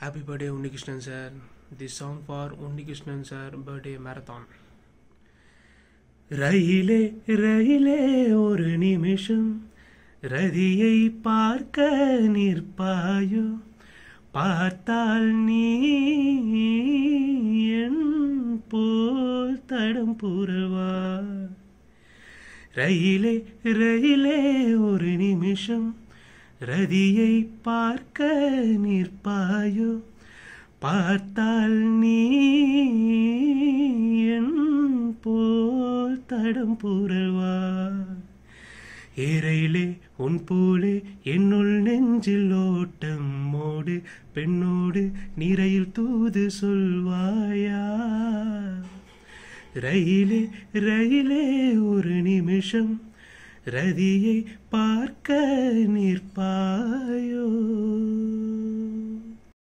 happy birthday Unnikrishnan sir the song for Unnikrishnan sir birthday marathon ரயிலே ரயிலே ஒரு நிமிஷம் ரதியை பார்க்க நிற்பாயோ பார்த்தால் நீ போல் தடம் புரவா ரயிலே ரயிலே ஒரு நிமிஷம் ரதியை பார்க்க நிற்பாயோ பார்த்தால் நீ என் போல் தடம் புரள்வா ஏரையிலே உன் போலே என்னுள் நெஞ்சில் ஓட்டம் மோடு பெண்ணோடு நீரையில் தூது சொல்வாயா ரயிலே ரயிலே ஒரு நிமிஷம் ரதியை பார்க்க நிற்பாயோ